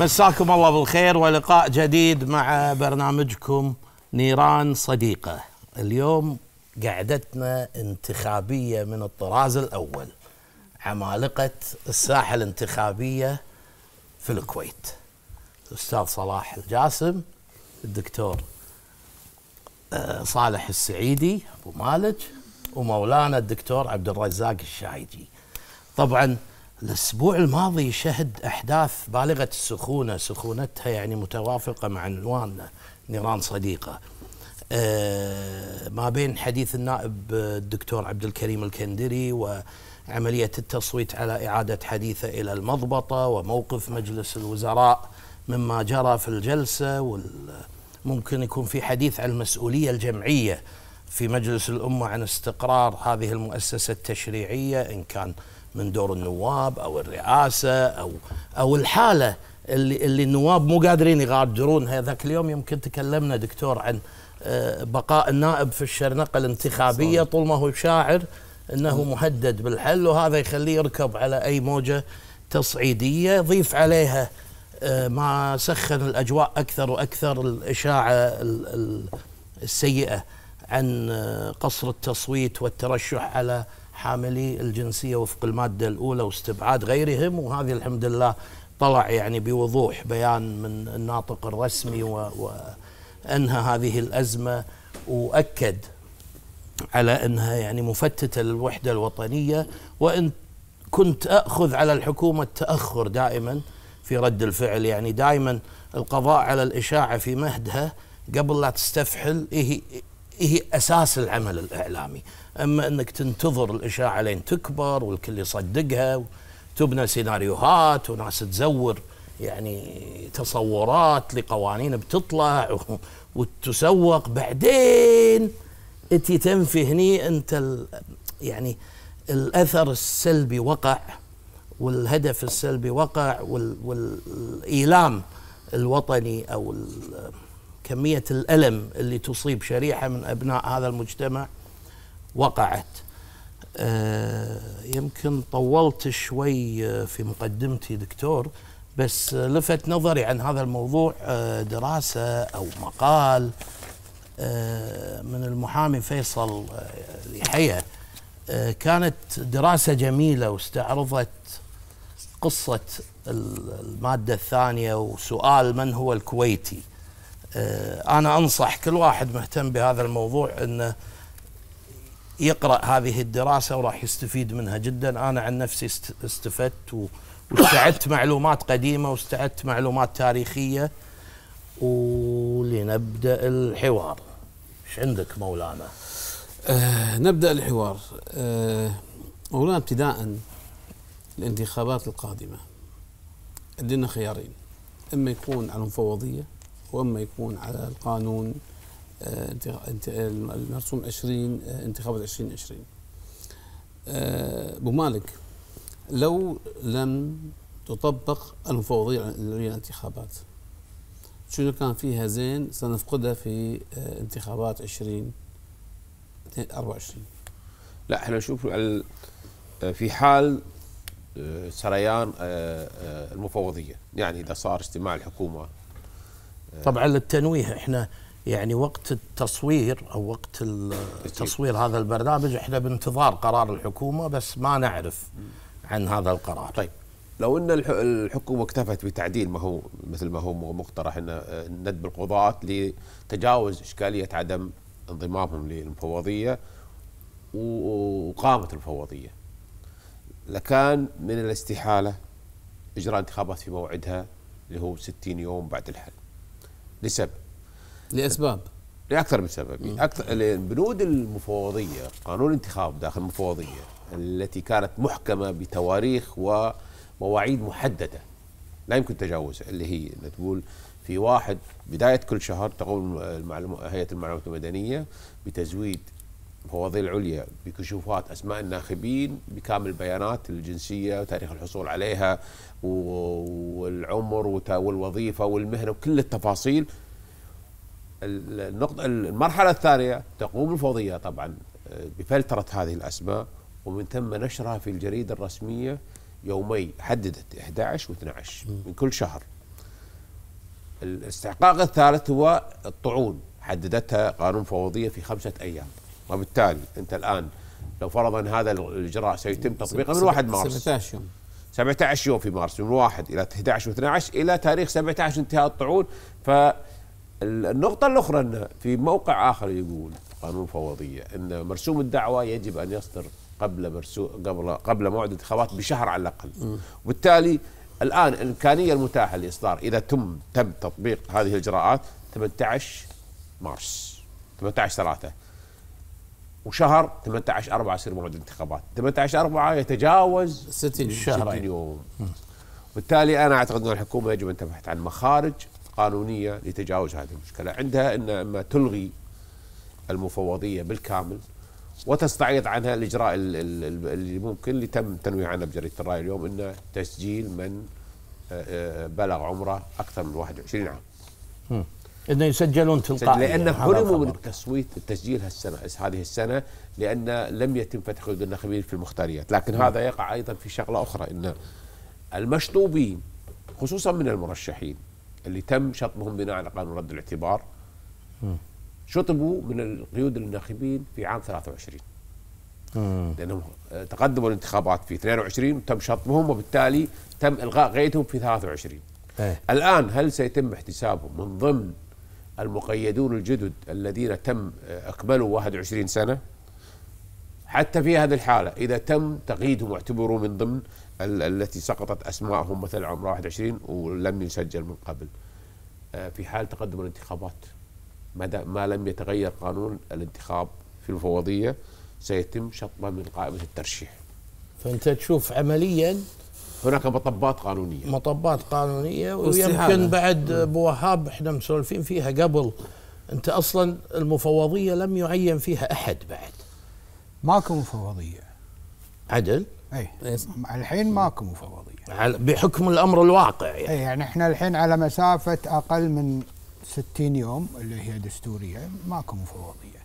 مساكم الله بالخير ولقاء جديد مع برنامجكم نيران صديقة اليوم قعدتنا انتخابية من الطراز الأول عمالقة الساحة الانتخابية في الكويت الأستاذ صلاح الجاسم الدكتور آه، صالح السعيدي أبو مالج ومولانا الدكتور عبد الرزاق الشايجي طبعا الأسبوع الماضي شهد أحداث بالغة السخونة سخونتها يعني متوافقة مع عنواننا نيران صديقة آه، ما بين حديث النائب الدكتور عبد الكريم الكندري وعملية التصويت على إعادة حديثه إلى المضبطة وموقف مجلس الوزراء مما جرى في الجلسة وممكن يكون في حديث عن المسؤولية الجمعية في مجلس الأمة عن استقرار هذه المؤسسة التشريعية إن كان من دور النواب او الرئاسه او او الحاله اللي اللي النواب مو قادرين يغادرون هذاك اليوم يمكن تكلمنا دكتور عن آه، بقاء النائب في الشرنقه الانتخابيه طول ما هو شاعر انه مهدد بالحل وهذا يخليه يركب على اي موجه تصعيديه ضيف عليها آه، ما سخن الاجواء اكثر واكثر الاشاعه السيئه عن آه، قصر التصويت والترشح على حاملي الجنسية وفق المادة الأولى واستبعاد غيرهم وهذه الحمد لله طلع يعني بوضوح بيان من الناطق الرسمي وأنهى هذه الأزمة وأكد على أنها يعني مفتتة للوحدة الوطنية وإن كنت أخذ على الحكومة التأخر دائما في رد الفعل يعني دائما القضاء على الإشاعة في مهدها قبل لا تستفحل هي إيه, إيه أساس العمل الإعلامي أما أنك تنتظر الإشاعة لين تكبر والكل يصدقها تبنى سيناريوهات وناس تزور يعني تصورات لقوانين بتطلع وتسوق بعدين انت تنفي هني انت يعني الاثر السلبي وقع والهدف السلبي وقع والايلام الوطني او كميه الالم اللي تصيب شريحه من ابناء هذا المجتمع وقعت آه، يمكن طولت شوي آه، في مقدمتي دكتور بس آه، لفت نظري عن هذا الموضوع دراسة أو مقال من المحامي فيصل لحية كانت دراسة جميلة واستعرضت قصة المادة الثانية وسؤال من هو الكويتي أنا أنصح كل واحد مهتم بهذا الموضوع أنه يقرا هذه الدراسه وراح يستفيد منها جدا انا عن نفسي استفدت واستعدت معلومات قديمه واستعدت معلومات تاريخيه ولنبدا الحوار ايش عندك مولانا آه نبدا الحوار آه مولانا ابتداء الانتخابات القادمه عندنا خيارين اما يكون على المفوضيه واما يكون على القانون آه، المرسوم 20 آه، انتخابات 2020 آه، ابو مالك لو لم تطبق المفوضية العليا للانتخابات شنو كان فيها زين سنفقدها في انتخابات 2024 لا احنا نشوف في حال سريان المفوضيه يعني اذا صار اجتماع الحكومه طبعا للتنويه احنا يعني وقت التصوير او وقت تصوير هذا البرنامج احنا بانتظار قرار الحكومه بس ما نعرف عن هذا القرار. طيب لو ان الحكومه اكتفت بتعديل ما هو مثل ما هو مقترح ان ندب القضاة لتجاوز اشكاليه عدم انضمامهم للمفوضيه وقامت المفوضيه. لكان من الاستحاله اجراء انتخابات في موعدها اللي هو 60 يوم بعد الحل. لسبب لاسباب لاكثر من سبب اكثر البنود المفوضيه قانون الانتخاب داخل المفوضيه التي كانت محكمه بتواريخ ومواعيد محدده لا يمكن تجاوزها اللي هي اللي تقول في واحد بدايه كل شهر تقوم هيئه المعلومات المدنيه بتزويد المفوضيه العليا بكشوفات اسماء الناخبين بكامل البيانات الجنسيه وتاريخ الحصول عليها والعمر والوظيفه والمهنه وكل التفاصيل النقطة المرحلة الثانية تقوم الفوضية طبعا آه، بفلترة هذه الأسماء ومن ثم نشرها في الجريدة الرسمية يومي حددت 11 و12 من كل شهر الاستحقاق الثالث هو الطعون حددتها قانون فوضية في خمسة أيام وبالتالي أنت الآن لو فرضا هذا الإجراء سيتم تطبيقه من 1 مارس 17 يوم 17 يوم في مارس من 1 إلى 11 و12 إلى تاريخ 17 انتهاء الطعون ف النقطة الأخرى أن في موقع آخر يقول قانون فوضية أن مرسوم الدعوة يجب أن يصدر قبل مرسو قبل قبل موعد الانتخابات بشهر على الأقل وبالتالي الآن الإمكانية المتاحة لإصدار إذا تم تم تطبيق هذه الإجراءات 18 مارس 18 3 وشهر 18 4 يصير موعد الانتخابات 18 4 يتجاوز 60 شهر 60 يوم بالتالي انا اعتقد ان الحكومه يجب ان تبحث عن مخارج قانونية لتجاوز هذه المشكلة عندها أن إما تلغي المفوضية بالكامل وتستعيض عنها الإجراء اللي ممكن اللي تم تنويع عنه بجريدة الرأي اليوم أنه تسجيل من آه، آه، بلغ عمره أكثر من 21 عام انه يسجلون تلقائيا لان حرموا من التصويت التسجيل هالسنه هذه السنه لان لم يتم فتح قيود النخبين في المختاريات، لكن م. هذا يقع ايضا في شغله اخرى ان المشطوبين خصوصا من المرشحين اللي تم شطبهم بناء على قانون رد الاعتبار شطبوا من القيود الناخبين في عام 23 لانهم آه، تقدموا الانتخابات في 22 تم شطبهم وبالتالي تم الغاء غيتهم في 23 أيه. الان هل سيتم احتسابهم من ضمن المقيدون الجدد الذين تم آه، اكملوا 21 سنه حتى في هذه الحاله اذا تم تقييدهم واعتبروا من ضمن التي سقطت أسماءهم مثلا عمر 21 ولم يسجل من قبل آه، في حال تقدم الانتخابات ما, ما لم يتغير قانون الانتخاب في المفوضيه سيتم شطبه من قائمة الترشيح فأنت تشوف عمليا هناك مطبات قانونية مطبات قانونية ويمكن بعد أبو وهاب احنا مسولفين فيها قبل أنت أصلا المفوضية لم يعين فيها أحد بعد ماكو مفوضية عدل اي إيه. الحين ماكو مفوضيه بحكم الامر الواقع يعني, أي يعني احنا الحين على مسافه اقل من 60 يوم اللي هي دستوريه ماكو مفوضيه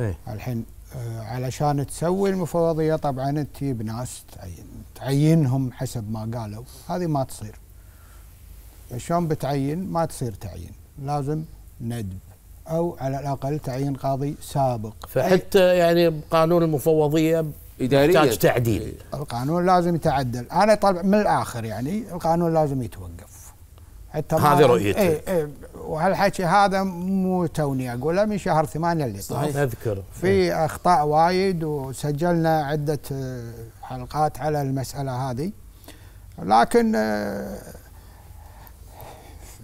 أي. الحين آه، علشان تسوي المفوضيه طبعا تجيب ناس تعين تعينهم حسب ما قالوا هذه ما تصير شلون بتعين ما تصير تعيين لازم ندب او على الاقل تعيين قاضي سابق فحتى يعني قانون المفوضيه اداريا يحتاج تعديل إيه. القانون لازم يتعدل انا طبعا من الاخر يعني القانون لازم يتوقف حتى هذه رؤيتي اي اي وهالحكي هذا مو توني اقوله من شهر ثمانية اللي طاف اذكر في ايه. اخطاء وايد وسجلنا عده آه، حلقات على المساله هذه لكن آه،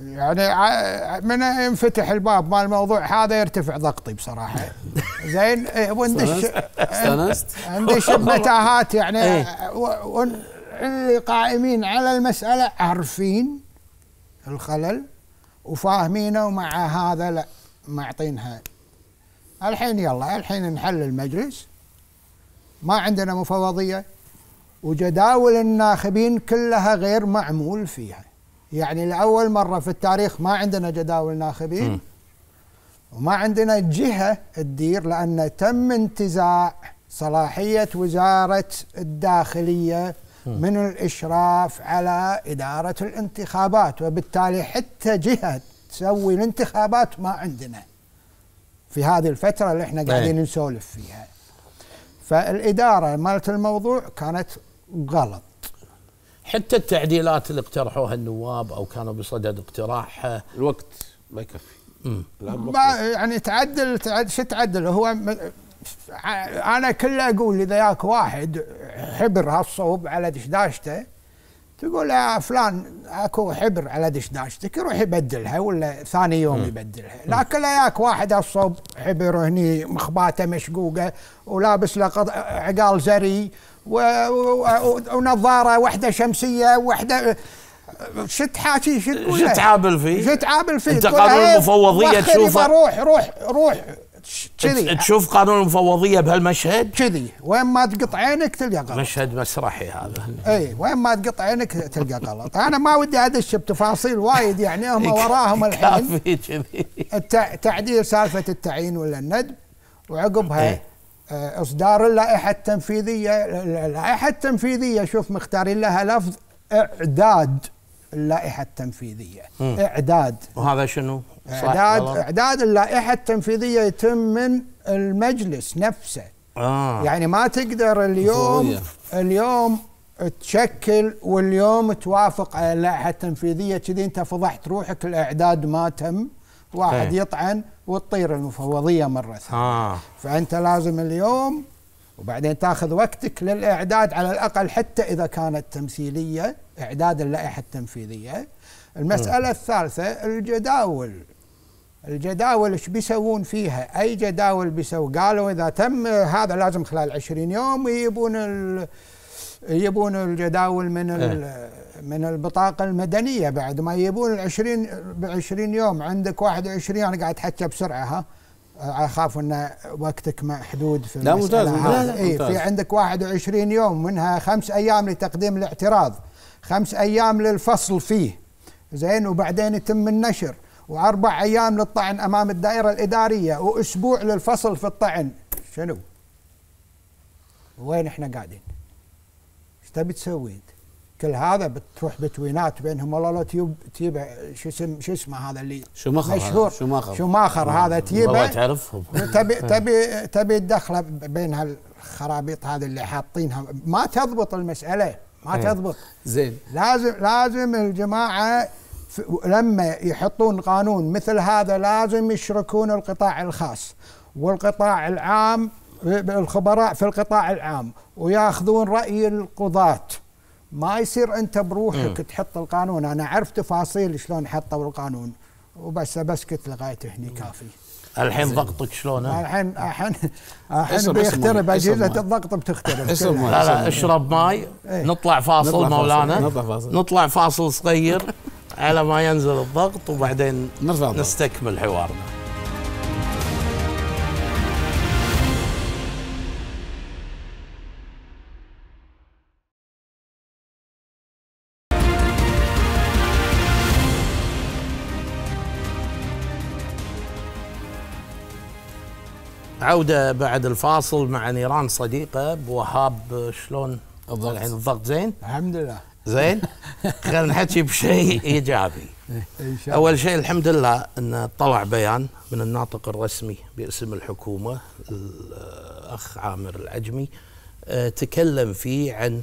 يعني من ينفتح الباب مال الموضوع هذا يرتفع ضغطي بصراحه زين إيه، وندش استانست ندش بمتاهات يعني إيه. اللي قائمين على المساله عارفين الخلل وفاهمينه ومع هذا لا معطينها الحين يلا الحين نحل المجلس ما عندنا مفوضيه وجداول الناخبين كلها غير معمول فيها يعني لاول مره في التاريخ ما عندنا جداول ناخبين وما عندنا جهه تدير لان تم انتزاع صلاحيه وزاره الداخليه من الاشراف على اداره الانتخابات وبالتالي حتى جهه تسوي الانتخابات ما عندنا في هذه الفتره اللي احنا إيه. قاعدين نسولف فيها فالاداره مالت الموضوع كانت غلط حتى التعديلات اللي اقترحوها النواب او كانوا بصدد اقتراحها آه، الوقت ما يكفي ما يعني تعدل شو تعدل هو انا كله اقول اذا ياك واحد حبر هالصوب على دشداشته تقول يا فلان اكو حبر على دشداشتك يروح يبدلها ولا ثاني يوم يبدلها لكن ياك واحد هالصوب حبر هني مخباته مشقوقه ولابس له عقال زري ونظاره واحده شمسيه واحده شت حاشي شت شت عابل فيه شت عابل فيه انت قانون إيه، المفوضيه تشوفه روح روح روح كذي تشوف قانون المفوضيه بهالمشهد كذي وين ما تقط عينك تلقى غلط مشهد مسرحي هذا اي وين ما تقط عينك تلقى غلط انا ما ودي ادش بتفاصيل وايد يعني هم وراهم الحين كافي كذي تعديل سالفه التعيين ولا الندب وعقبها آه، اصدار اللائحه التنفيذيه اللائحه التنفيذيه شوف مختارين لها لفظ اعداد اللائحه التنفيذيه اعداد وهذا شنو اعداد اعداد اللائحه التنفيذيه يتم من المجلس نفسه آه. يعني ما تقدر اليوم مفروضية. اليوم تشكل واليوم توافق على اللائحه التنفيذيه كذي انت فضحت روحك الاعداد ما تم واحد ايه. يطعن وتطير المفوضيه مره ثانيه آه. فانت لازم اليوم وبعدين تاخذ وقتك للاعداد على الاقل حتى اذا كانت تمثيليه اعداد اللائحه التنفيذيه المساله م. إيه. الثالثه الجداول الجداول ايش بيسوون فيها؟ اي جداول بيسووا؟ قالوا اذا تم هذا لازم خلال 20 يوم يجيبون يجيبون الجداول من إيه. ال من البطاقة المدنية بعد ما يبون العشرين بعشرين يوم عندك واحد وعشرين أنا قاعد أتحكى بسرعة ها أه، اخاف ان وقتك محدود في لا ممتاز إيه في عندك 21 يوم منها خمس ايام لتقديم الاعتراض خمس ايام للفصل فيه زين وبعدين يتم النشر واربع ايام للطعن امام الدائره الاداريه واسبوع للفصل في الطعن شنو؟ وين احنا قاعدين؟ ايش تبي تسوي انت؟ كل هذا بتروح بتوينات بينهم والله لو تجيب شو اسم شو اسمه هذا اللي شماخر مشهور شو ماخر هذا تجيبه والله تعرفهم تبي تبي تبي تدخله بين هالخرابيط هذه اللي حاطينها ما تضبط المساله ما إيه. تضبط زين لازم لازم الجماعه لما يحطون قانون مثل هذا لازم يشركون القطاع الخاص والقطاع العام الخبراء في القطاع العام وياخذون راي القضاه ما يصير انت بروحك م. تحط القانون انا اعرف تفاصيل شلون حطوا القانون وبس بسكت لغايه هني كافي الحين ضغطك شلون الحين الحين الحين بيخترب اجهزه الضغط بتخترب لا لا اشرب ماي ايه؟ نطلع فاصل نطلع مولانا فاصل. نطلع فاصل صغير على ما ينزل الضغط وبعدين نرفع نستكمل حوارنا عودة بعد الفاصل مع نيران صديقة بوهاب شلون الضغط الحين الضغط زين؟ الحمد لله زين؟ خلينا نحكي بشيء ايجابي اول شيء الحمد لله ان طلع بيان من الناطق الرسمي باسم الحكومة الاخ عامر العجمي آه، تكلم فيه عن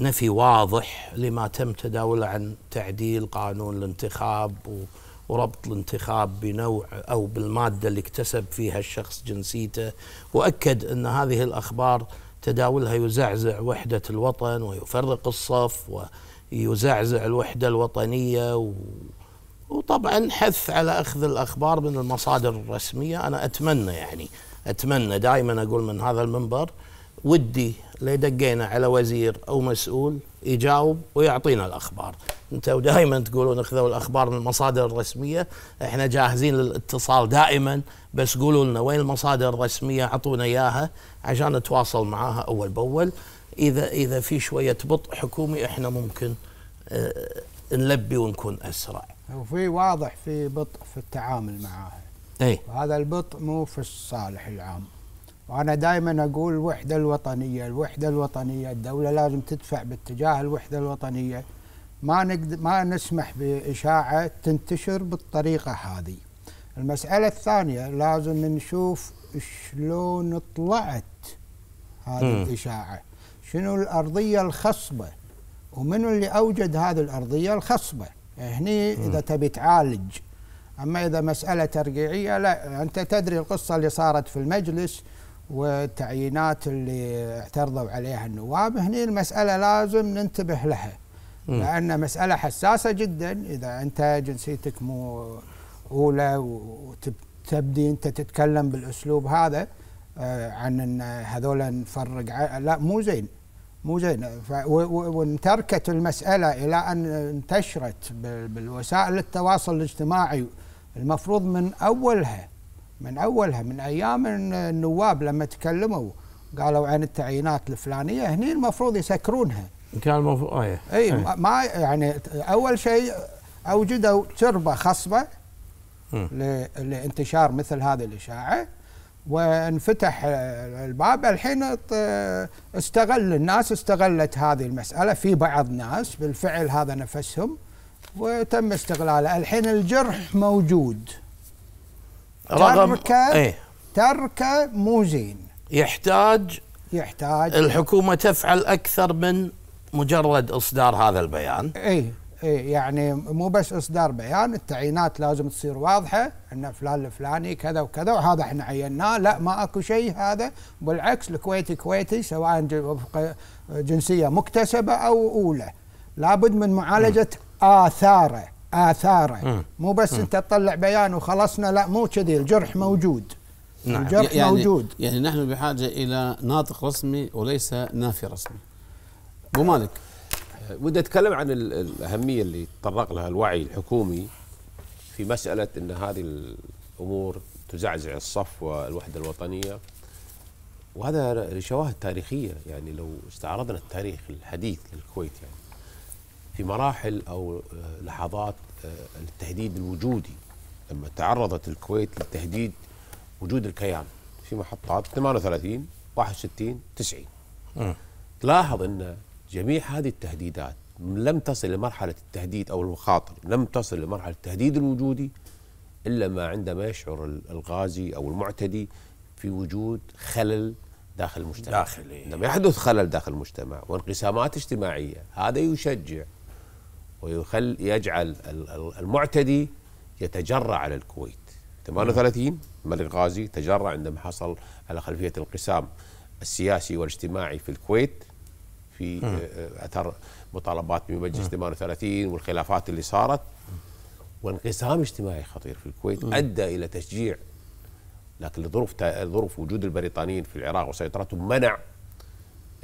نفي واضح لما تم تداوله عن تعديل قانون الانتخاب و وربط الانتخاب بنوع أو بالمادة اللي اكتسب فيها الشخص جنسيته وأكد أن هذه الأخبار تداولها يزعزع وحدة الوطن ويفرق الصف ويزعزع الوحدة الوطنية و وطبعا حث على اخذ الاخبار من المصادر الرسميه انا اتمنى يعني اتمنى دائما اقول من هذا المنبر ودي لدقينا على وزير او مسؤول يجاوب ويعطينا الاخبار انتوا دائما تقولون اخذوا الاخبار من المصادر الرسميه احنا جاهزين للاتصال دائما بس قولوا لنا وين المصادر الرسميه اعطونا اياها عشان نتواصل معاها اول باول اذا اذا في شويه بطء حكومي احنا ممكن اه نلبي ونكون اسرع وفي واضح في بطء في التعامل معاها اي وهذا البطء مو في الصالح العام وانا دائما اقول الوحده الوطنيه الوحده الوطنيه الدوله لازم تدفع باتجاه الوحده الوطنيه ما نقدر ما نسمح باشاعه تنتشر بالطريقه هذه. المساله الثانيه لازم نشوف شلون طلعت هذه م. الاشاعه، شنو الارضيه الخصبه ومنو اللي اوجد هذه الارضيه الخصبه؟ هني اذا تبي تعالج اما اذا مساله ترقيعيه لا انت تدري القصه اللي صارت في المجلس والتعيينات اللي اعترضوا عليها النواب هني المساله لازم ننتبه لها لأن مسألة حساسة جدا إذا أنت جنسيتك مو أولى وتبدي أنت تتكلم بالأسلوب هذا آه، عن أن هذول نفرق لا مو زين مو زين وانتركت المسألة إلى أن انتشرت بالوسائل التواصل الاجتماعي المفروض من أولها من أولها من أيام النواب لما تكلموا قالوا عن التعيينات الفلانية هني المفروض يسكرونها كان المفروض آه، اي اي إيه. ما يعني اول شيء اوجدوا تربه خصبه ل... لانتشار مثل هذه الاشاعه وانفتح الباب الحين استغل الناس استغلت هذه المساله في بعض ناس بالفعل هذا نفسهم وتم استغلاله الحين الجرح موجود رغم تركه ايه؟ تركه مو زين يحتاج يحتاج الحكومه تفعل اكثر من مجرد اصدار هذا البيان اي اي يعني مو بس اصدار بيان التعيينات لازم تصير واضحه ان فلان الفلاني كذا وكذا وهذا احنا عيناه لا ما اكو شيء هذا بالعكس الكويتي كويتي سواء وفق جنسيه مكتسبه او اولى لابد من معالجه م. اثاره اثاره م. مو بس م. انت تطلع بيان وخلصنا لا مو كذي الجرح موجود نعم الجرح يعني موجود يعني نحن بحاجه الى ناطق رسمي وليس نافي رسمي ابو مالك ودي اتكلم عن الاهميه اللي تطرق لها الوعي الحكومي في مساله ان هذه الامور تزعزع الصف والوحده الوطنيه وهذا شواهد تاريخيه يعني لو استعرضنا التاريخ الحديث للكويت يعني في مراحل او لحظات آه، التهديد الوجودي لما تعرضت الكويت لتهديد وجود الكيان في محطات 38 61 90 تلاحظ ان جميع هذه التهديدات لم تصل لمرحلة التهديد أو المخاطر لم تصل لمرحلة التهديد الوجودي إلا ما عندما يشعر الغازي أو المعتدي في وجود خلل داخل المجتمع داخلي عندما يحدث خلل داخل المجتمع وانقسامات اجتماعية هذا يشجع ويخل يجعل المعتدي يتجرأ على الكويت 38 الملك غازي تجرأ عندما حصل على خلفية القسام السياسي والاجتماعي في الكويت في آه، آه، اثر مطالبات بمجلس 38 والخلافات اللي صارت وانقسام اجتماعي خطير في الكويت ادى الى تشجيع لكن لظروف ظروف وجود البريطانيين في العراق وسيطرتهم منع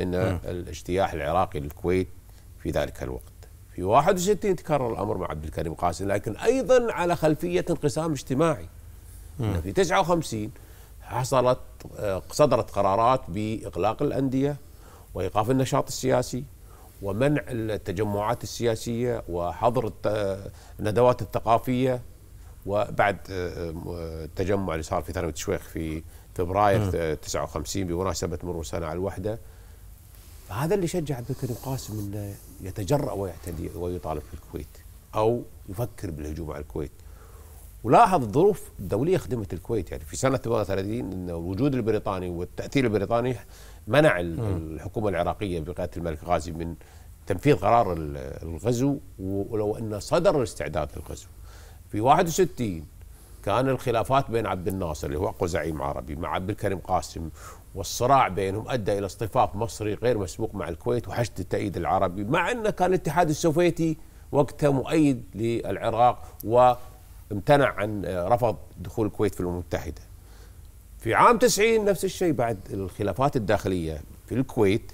ان الاجتياح العراقي للكويت في ذلك الوقت في 61 تكرر الامر مع عبد الكريم قاسم لكن ايضا على خلفيه انقسام اجتماعي في 59 حصلت آه، صدرت قرارات باغلاق الانديه وايقاف النشاط السياسي ومنع التجمعات السياسيه وحظر الندوات الثقافيه وبعد آه، آه، التجمع اللي صار في ثانوي الشويخ في فبراير 59 بمناسبه مرور سنه على الوحده هذا اللي شجع عبد الكريم قاسم انه يتجرأ ويعتدي ويطالب في الكويت او يفكر بالهجوم على الكويت ولاحظ الظروف الدوليه خدمت الكويت يعني في سنه 38 ان الوجود البريطاني والتاثير البريطاني منع الحكومه العراقيه بقياده الملك غازي من تنفيذ قرار الغزو ولو انه صدر الاستعداد للغزو في 61 كان الخلافات بين عبد الناصر اللي هو اقوى زعيم عربي مع عبد الكريم قاسم والصراع بينهم ادى الى اصطفاف مصري غير مسبوق مع الكويت وحشد التأييد العربي مع انه كان الاتحاد السوفيتي وقتها مؤيد للعراق وامتنع عن رفض دخول الكويت في الامم المتحده في عام 90 نفس الشيء بعد الخلافات الداخليه في الكويت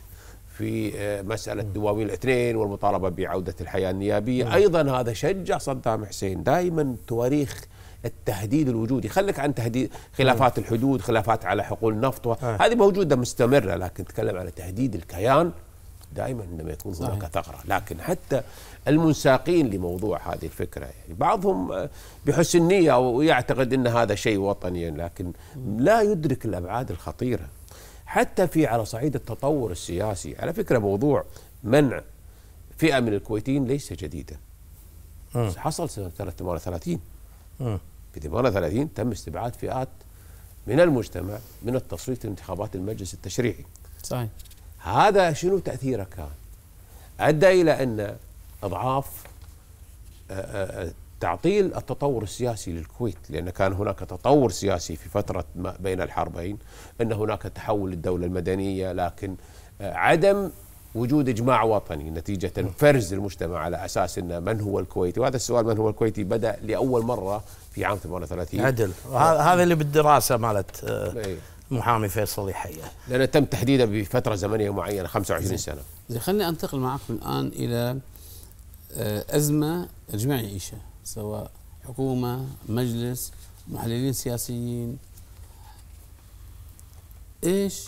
في آه، مسألة دواوين الاثنين والمطالبة بعودة الحياة النيابية أيضا هذا شجع صدام حسين دائما تواريخ التهديد الوجودي خليك عن تهديد خلافات الحدود خلافات على حقول النفط آه. هذه موجودة مستمرة لكن تكلم على تهديد الكيان دائما عندما يكون هناك ثغرة لكن حتى المنساقين لموضوع هذه الفكرة يعني بعضهم بحسن نية ويعتقد أن هذا شيء وطني لكن لا يدرك الأبعاد الخطيرة حتى في على صعيد التطور السياسي على فكرة موضوع منع فئة من الكويتيين ليس جديدا حصل سنة 38 في 38 تم استبعاد فئات من المجتمع من التصويت في انتخابات المجلس التشريعي صحيح هذا شنو تأثيره كان؟ أدى إلى أن أضعاف آه، آه، تعطيل التطور السياسي للكويت لأن كان هناك تطور سياسي في فترة ما بين الحربين أن هناك تحول للدولة المدنية لكن آه، عدم وجود اجماع وطني نتيجه فرز المجتمع على اساس ان من هو الكويتي وهذا السؤال من هو الكويتي بدا لاول مره في عام 38 عدل هذا اللي بالدراسه مالت إيه. محامي فيصل يحيى لانه تم تحديده بفتره زمنيه معينه 25 سنه زين خليني انتقل معكم الان الى آه، أزمة الجميع يعيشها سواء حكومة مجلس محللين سياسيين إيش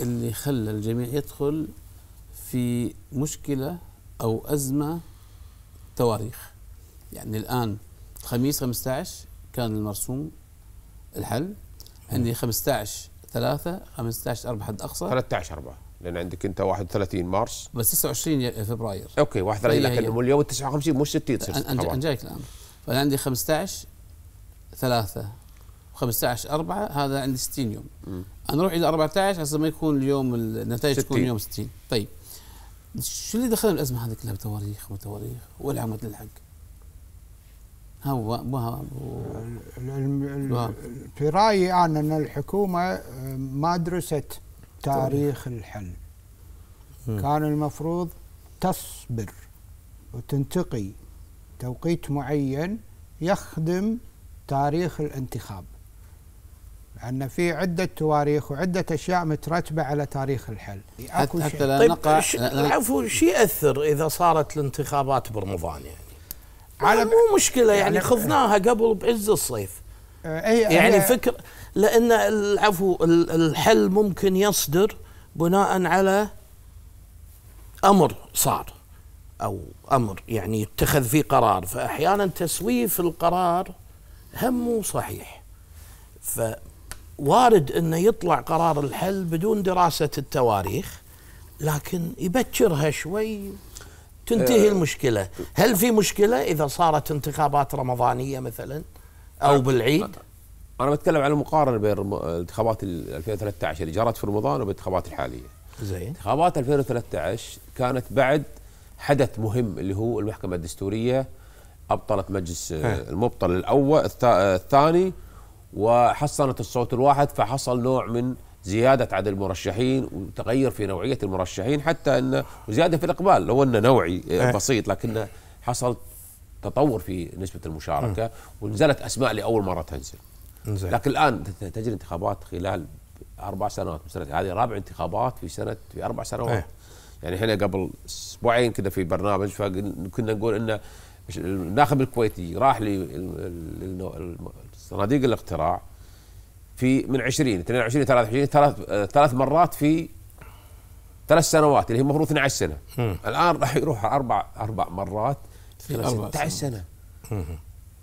اللي خلى الجميع يدخل في مشكلة أو أزمة تواريخ يعني الآن خميس 15 كان المرسوم الحل عندي 15 3 15 4 حد أقصى 13 4 لان عندك انت 31 مارس بس 29 فبراير اوكي 31 لكن اليوم 59 مش 60 تصير انا جايك الان فانا عندي 15 3 و15 4 هذا عندي 60 يوم م. انا اروح الى 14 عشان ما يكون اليوم النتائج تكون يوم 60 طيب شو اللي دخل الازمه هذه كلها بتواريخ وتواريخ والعمد للحق هو وهاب في رايي انا ان الحكومه آه، ما درست تاريخ الحل كان المفروض تصبر وتنتقي توقيت معين يخدم تاريخ الانتخاب لأن في عدة تواريخ وعدة أشياء مترتبة على تاريخ الحل حتى, حتى لا طيب نقع العفو شو يأثر إذا صارت الانتخابات برمضان يعني على مو مشكلة يعني, يعني قبل بعز الصيف آه، أي يعني فكر لأن العفو الحل ممكن يصدر بناء على أمر صار أو أمر يعني يتخذ فيه قرار فأحيانا تسويف القرار هم مو صحيح فوارد أنه يطلع قرار الحل بدون دراسة التواريخ لكن يبكرها شوي تنتهي آه. المشكلة هل في مشكلة إذا صارت انتخابات رمضانية مثلا او بالعيد انا بتكلم عن المقارنه بين الانتخابات 2013 اللي جرت في رمضان وبالانتخابات الحاليه زين انتخابات 2013 كانت بعد حدث مهم اللي هو المحكمه الدستوريه ابطلت مجلس آه، المبطل الاول آه، الثاني وحصنت الصوت الواحد فحصل نوع من زياده عدد المرشحين وتغير في نوعيه المرشحين حتى انه وزياده في الاقبال لو انه نوعي آه، بسيط لكنه حصل تطور في نسبه المشاركه م. ونزلت اسماء لاول مره تنزل نزل. لكن الان تجري انتخابات خلال اربع سنوات سنة هذه رابع انتخابات في سنه في اربع سنوات ايه. يعني احنا قبل اسبوعين كذا في برنامج فكنا نقول انه الناخب الكويتي راح لصناديق الاقتراع في من 20 22 23 ثلاث ثلاث مرات في ثلاث سنوات اللي هي المفروض 12 سنه م. الان راح يروح اربع اربع مرات في 16 سنه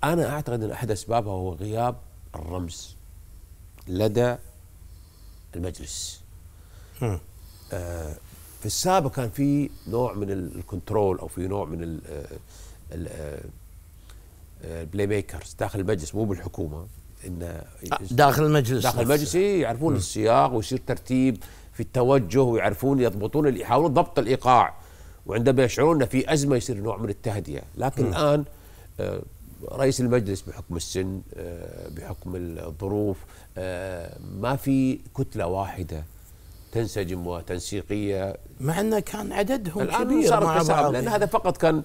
انا اعتقد ان احد اسبابها هو غياب الرمز لدى المجلس آه في السابق كان في نوع من الكنترول او في نوع من ال آه، البلاي آه، ميكرز آه، داخل المجلس مو بالحكومه ان داخل المجلس داخل المجلس إيه، يعرفون السياق ويصير ترتيب في التوجه ويعرفون يضبطون يحاولون ضبط الايقاع وعندما يشعرون في أزمة يصير نوع من التهدئة لكن م. الآن آه، رئيس المجلس بحكم السن آه، بحكم الظروف آه، ما في كتلة واحدة تنسجم وتنسيقية مع أنه كان عددهم الآن كبير صار مع بعض لأن هذا فقط كان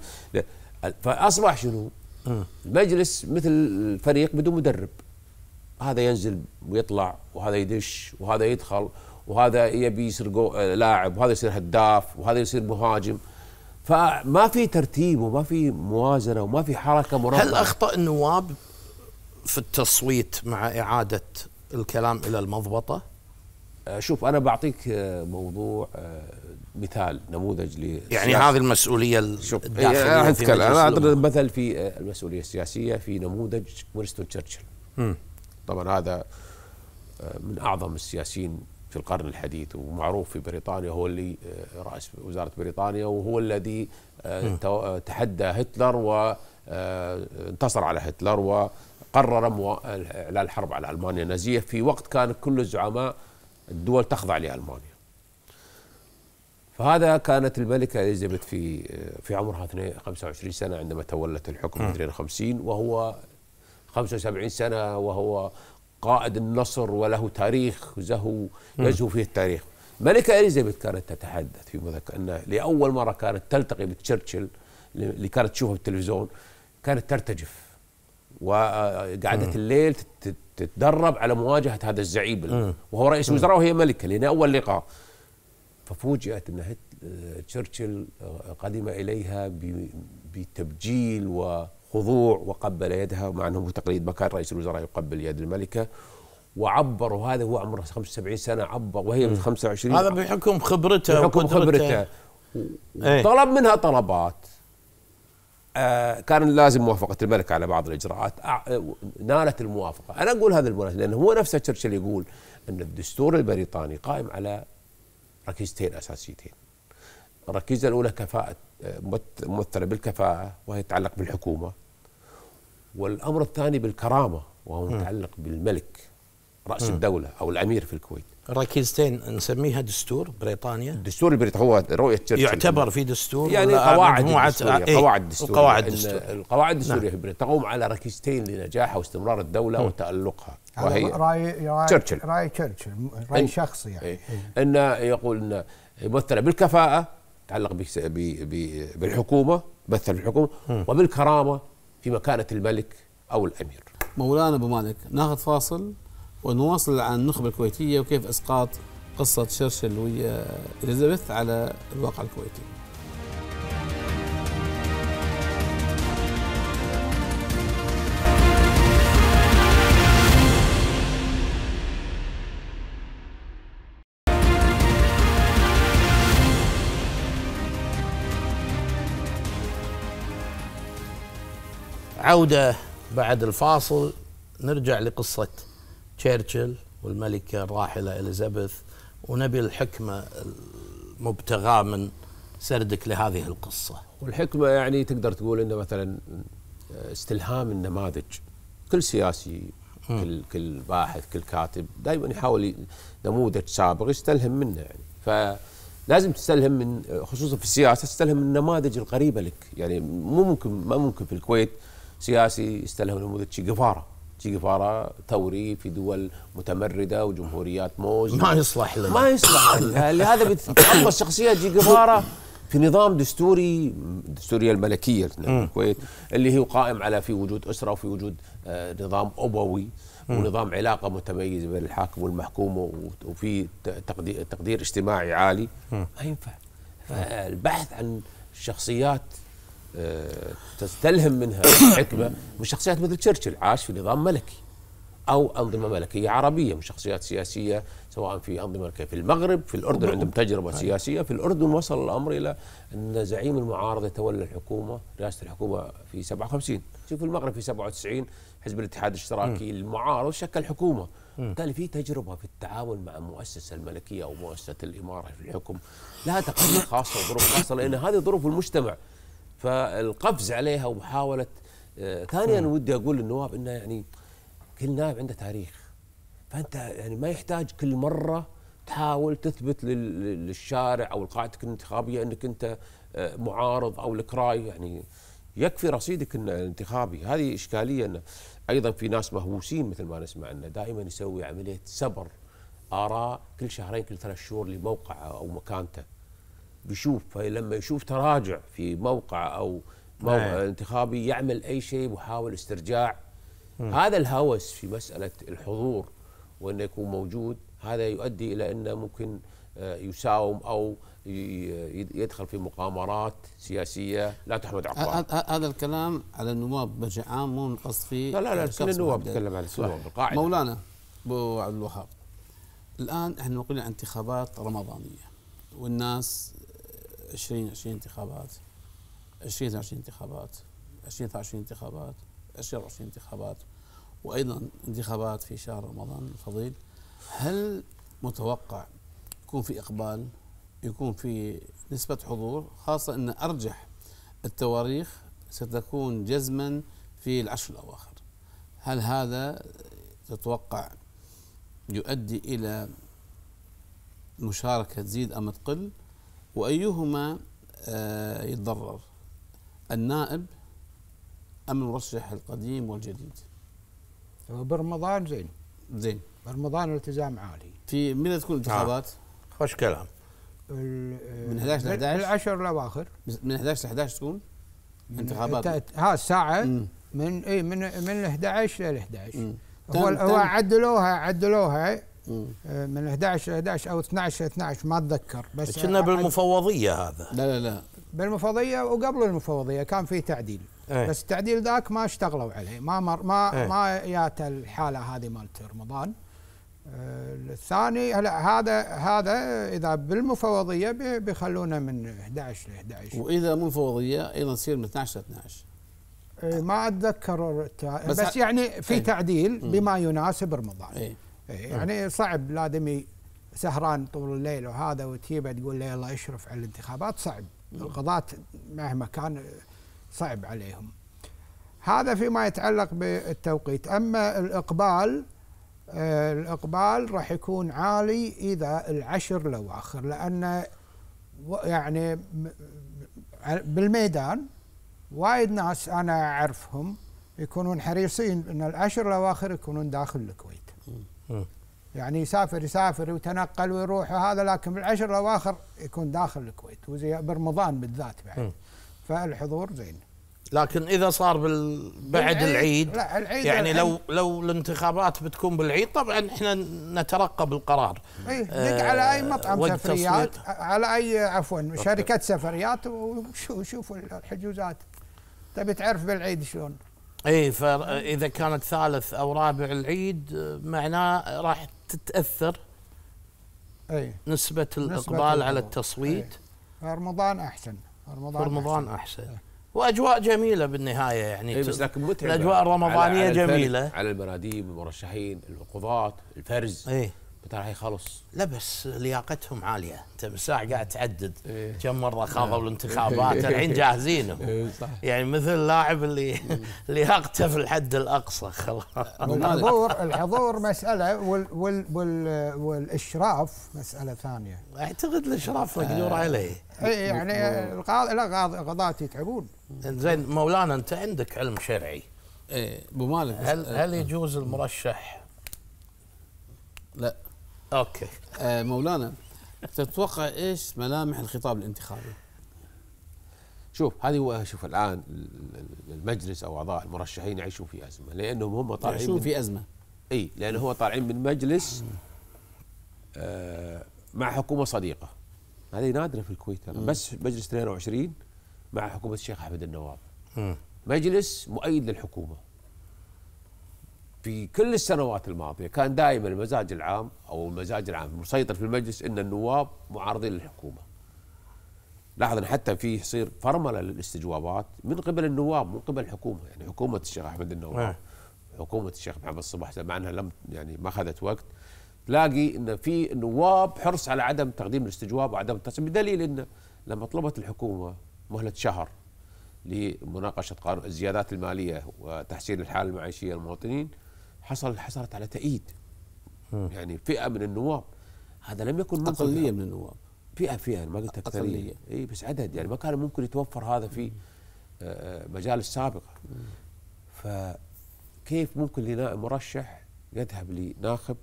فأصبح شنو المجلس مثل الفريق بدون مدرب هذا ينزل ويطلع وهذا يدش وهذا يدخل وهذا يبي يصير لاعب وهذا يصير هداف وهذا يصير مهاجم فما في ترتيب وما في موازنه وما في حركه مربعه هل اخطا النواب في التصويت مع اعاده الكلام الى المضبطه؟ آه، شوف انا بعطيك آه، موضوع آه، مثال نموذج لي يعني هذه المسؤوليه الداخليه انا اتكلم اعطي مثل في المسؤوليه السياسيه في نموذج وينستون تشرشل طبعا هذا من اعظم السياسيين في القرن الحديث ومعروف في بريطانيا هو اللي آه، رأس وزارة بريطانيا وهو الذي آه، آه، تحدى هتلر وانتصر على هتلر وقرر إعلان الحرب على ألمانيا النازية في وقت كان كل الزعماء الدول تخضع لألمانيا فهذا كانت الملكة إليزابيث في في عمرها 25 سنة عندما تولت الحكم في 52 وهو 75 سنة وهو قائد النصر وله تاريخ زهو يزهو فيه التاريخ ملكة إليزابيث كانت تتحدث في مذكرة أنها لأول مرة كانت تلتقي بتشرشل اللي كانت تشوفه بالتلفزيون كانت ترتجف وقعدت الليل تتدرب على مواجهة هذا الزعيم وهو رئيس وزراء وهي ملكة لأن أول لقاء ففوجئت أن آه، تشرشل آه، قدم إليها بتبجيل و خضوع وقبل يدها مع انه تقليد مكان رئيس الوزراء يقبل يد الملكه وعبر وهذا هو عمره 75 سنه عبر وهي من 25 هذا بحكم خبرته بحكم خبرته ايه؟ طلب منها طلبات آه كان لازم موافقه الملك على بعض الاجراءات آه نالت الموافقه انا اقول هذا المناسب لانه هو نفسه تشرشل يقول ان الدستور البريطاني قائم على ركيزتين اساسيتين الركيزه الاولى كفاءه آه، ممثله بالكفاءه وهي تتعلق بالحكومه والامر الثاني بالكرامه وهو متعلق بالملك راس م. الدوله او الامير في الكويت ركيزتين نسميها دستور بريطانيا دستور البريطاني هو رؤيه تشرشل يعتبر في دستور يعني إيه، قواعد دستورية قواعد دستورية القواعد دستور القواعد الدستوريه نعم. في بريطانيا تقوم على ركيزتين لنجاح واستمرار الدوله م. وتالقها وهي راي تشرشل راي تشرشل راي شخصي يعني ايه. إيه. انه يقول انه يمثل بالكفاءه تعلق بالحكومه مثل الحكومه وبالكرامه في مكانة الملك أو الأمير مولانا أبو مالك ناخذ فاصل ونواصل عن النخبة الكويتية وكيف إسقاط قصة شرشل ويا إليزابيث على الواقع الكويتي العودة بعد الفاصل نرجع لقصة تشرشل والملكة الراحلة إليزابيث ونبي الحكمة المبتغاة من سردك لهذه القصة والحكمة يعني تقدر تقول أنه مثلا آه، استلهام النماذج كل سياسي كل كل باحث كل كاتب دائما يحاول نموذج سابق يستلهم منه يعني فلازم تستلهم من آه، خصوصا في السياسه تستلهم من النماذج القريبه لك يعني مو ممكن ما ممكن في الكويت سياسي استلهم نموذج تشيغفارا جيفارا ثوري في دول متمرده وجمهوريات موز ما يصلح لنا ما يصلح لهذا الشخصيه شخصيه جيفارا في نظام دستوري دستورية الملكية نعم، الكويت اللي هي قائم على في وجود أسرة وفي وجود آه، نظام أبوي ونظام علاقة متميزة بين الحاكم والمحكوم وفي تقدير, اجتماعي عالي ما ينفع البحث عن شخصيات تستلهم منها حكمه من شخصيات مثل تشرشل عاش في نظام ملكي او انظمه ملكيه عربيه من شخصيات سياسيه سواء في انظمه ملكيه في المغرب في الاردن عندهم تجربه طيب. سياسيه في الاردن وصل الامر الى ان زعيم المعارضه يتولى الحكومه رئاسه الحكومه في 57 شوف المغرب في 97 حزب الاتحاد الاشتراكي المعارض شكل حكومه بالتالي في تجربه في التعامل مع المؤسسه الملكيه او مؤسسه الاماره في الحكم لها تقدم خاصه وظروف خاصه لان هذه ظروف المجتمع فالقفز عليها ومحاوله آه، ثانيا نعم. ودي اقول للنواب انه يعني كل نائب عنده تاريخ فانت يعني ما يحتاج كل مره تحاول تثبت للشارع او قاعدتك الانتخابيه انك انت آه، معارض او لك راي يعني يكفي رصيدك الانتخابي هذه اشكاليه انه ايضا في ناس مهووسين مثل ما نسمع انه دائما يسوي عمليه سبر اراء كل شهرين كل ثلاث شهور لموقعه او مكانته بيشوف لما يشوف تراجع في موقع أو موقع نعم. انتخابي يعمل أي شيء ويحاول استرجاع م. هذا الهوس في مسألة الحضور وأنه يكون موجود هذا يؤدي إلى أنه ممكن آه، يساوم أو يدخل في مقامرات سياسيه لا تحمد عقباها هذا الكلام على النواب بشكل عام مو قصد فيه لا لا لا كل النواب تكلم عن النواب القاعده مولانا ابو عبد الوهاب الان احنا نقول عن انتخابات رمضانيه والناس 20 20 انتخابات 20 22 انتخابات 20 23 انتخابات 20 24 انتخابات وايضا انتخابات في شهر رمضان الفضيل هل متوقع يكون في اقبال يكون في نسبه حضور خاصه ان ارجح التواريخ ستكون جزما في العشر الاواخر هل هذا تتوقع يؤدي الى مشاركه تزيد ام تقل وأيهما آه، يتضرر النائب أم المرشح القديم والجديد برمضان زين زين برمضان التزام عالي في متى تكون الانتخابات؟ آه. خوش كلام آه، من 11 ل 11 العشر الاواخر من 11 ل 11 تكون انتخابات ها الساعه من اي من من 11 ل 11 هو هو عدلوها عدلوها آه، من 11 11 او 12 12 ما اتذكر بس كنا بالمفوضيه هذا لا لا لا بالمفوضيه وقبل المفوضيه كان في تعديل ايه؟ بس التعديل ذاك ما اشتغلوا عليه ما مر ما ايه؟ ما جات الحاله هذه مالت رمضان آه، الثاني هلا هذا هذا اذا بالمفوضيه بيخلونا من 11 ل 11 واذا مو مفوضيه ايضا تصير من 12 ل 12 آه، ما اتذكر بس, بس يعني في ايه؟ تعديل بما يناسب رمضان ايه؟ إيه. يعني صعب لازم سهران طول الليل وهذا وتجيبه تقول له يلا اشرف على الانتخابات صعب القضاة مهما كان صعب عليهم هذا فيما يتعلق بالتوقيت أما الإقبال آه الإقبال راح يكون عالي إذا العشر لواخر لأن يعني بالميدان وايد ناس أنا أعرفهم يكونون حريصين أن العشر لواخر يكونون داخل الكويت يعني يسافر يسافر ويتنقل ويروح وهذا لكن بالعشر الاواخر يكون داخل الكويت وزي برمضان بالذات بعد فالحضور زين لكن اذا صار بال... بعد العيد, لا العيد يعني العيد لو لو الانتخابات بتكون بالعيد طبعا احنا نترقب القرار اي آه على اي مطعم سفريات على اي عفوا شركه سفريات وشوفوا الحجوزات تبي تعرف بالعيد شلون اي فاذا كانت ثالث او رابع العيد معناه راح تتاثر اي نسبة الاقبال على التصويت أي. رمضان احسن رمضان, رمضان احسن, أحسن. إيه. واجواء جميله بالنهايه يعني إيه، بس لكن الاجواء الرمضانيه على جميله على البراديب المرشحين القضاة الفرز ايه بتراعي خلص لا بس لياقتهم عاليه انت من ساعه قاعد تعدد إيه. كم مره خاضوا إيه. الانتخابات إيه. الحين جاهزينهم إيه يعني مثل اللاعب اللي لياقته في الحد الاقصى خلاص الحضور الحضور مساله وال وال وال والاشراف مساله ثانيه اعتقد الاشراف آه. مقدور آه. عليه اي يعني القاضي لا قضاة يتعبون زين مولانا انت عندك علم شرعي ايه ابو مالك هل هل آه. يجوز المرشح لا اوكي آه مولانا تتوقع ايش ملامح الخطاب الانتخابي؟ شوف هذه هو شوف الان المجلس او اعضاء المرشحين يعيشون في ازمه لانهم هم طالعين يعيشون في ازمه اي لانه هو طالعين من مجلس آه مع حكومه صديقه هذه نادره في الكويت بس مجلس 22 مع حكومه الشيخ احمد النواب مجلس مؤيد للحكومه في كل السنوات الماضيه كان دائما المزاج العام او المزاج العام مسيطر في المجلس ان النواب معارضين للحكومه. لاحظ حتى في يصير فرمله للاستجوابات من قبل النواب من قبل الحكومه يعني حكومه الشيخ احمد النواب نعم. حكومه الشيخ محمد الصباح مع انها لم يعني ما اخذت وقت تلاقي ان في نواب حرص على عدم تقديم الاستجواب وعدم التصويت بدليل ان لما طلبت الحكومه مهله شهر لمناقشه قانون الزيادات الماليه وتحسين الحاله المعيشيه للمواطنين حصل حصلت على تأييد يعني فئة من النواب هذا لم يكن أقلية من النواب فئة فئة ما قلت أكثرية إي بس عدد يعني ما كان ممكن يتوفر هذا في آه، آه، مجالس سابقة فكيف ممكن مرشح يذهب لناخب